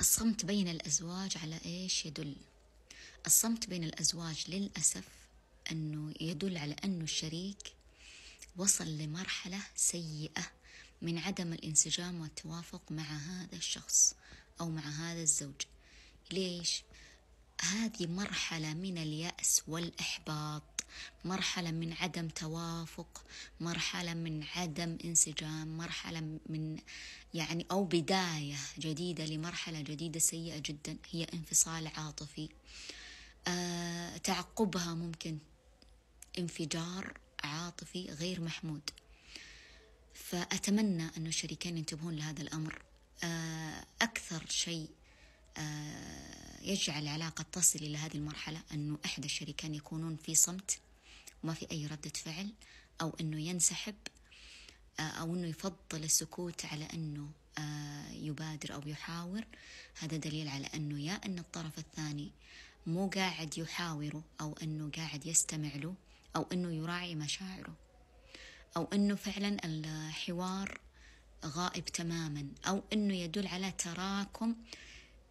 الصمت بين الأزواج على إيش يدل الصمت بين الأزواج للأسف أنه يدل على أنه الشريك وصل لمرحلة سيئة من عدم الانسجام والتوافق مع هذا الشخص أو مع هذا الزوج ليش؟ هذه مرحلة من اليأس والإحباط مرحله من عدم توافق مرحله من عدم انسجام مرحله من يعني او بدايه جديده لمرحله جديده سيئه جدا هي انفصال عاطفي آه تعقبها ممكن انفجار عاطفي غير محمود فأتمنى أن الشريكين ينتبهون لهذا الأمر آه، أكثر شيء آه، يجعل العلاقة تصل إلى هذه المرحلة أنه إحدى الشريكين يكونون في صمت ما في أي ردة فعل أو أنه ينسحب آه، أو أنه يفضل السكوت على أنه آه، يبادر أو يحاور هذا دليل على أنه يا أن الطرف الثاني مو قاعد يحاوره أو أنه قاعد يستمع له أو أنه يراعي مشاعره أو أنه فعلا الحوار غائب تماما أو أنه يدل على تراكم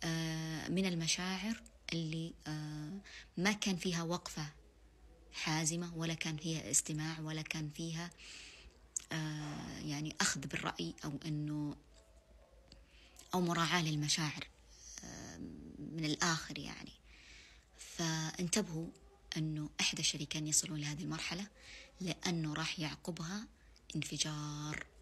آه، من المشاعر اللي ما كان فيها وقفة حازمة ولا كان فيها استماع ولا كان فيها آه يعني أخذ بالرأي أو أنه أو مراعاة للمشاعر آه من الآخر يعني فانتبهوا أنه إحدى الشريكين يصلون لهذه المرحلة لأنه راح يعقبها انفجار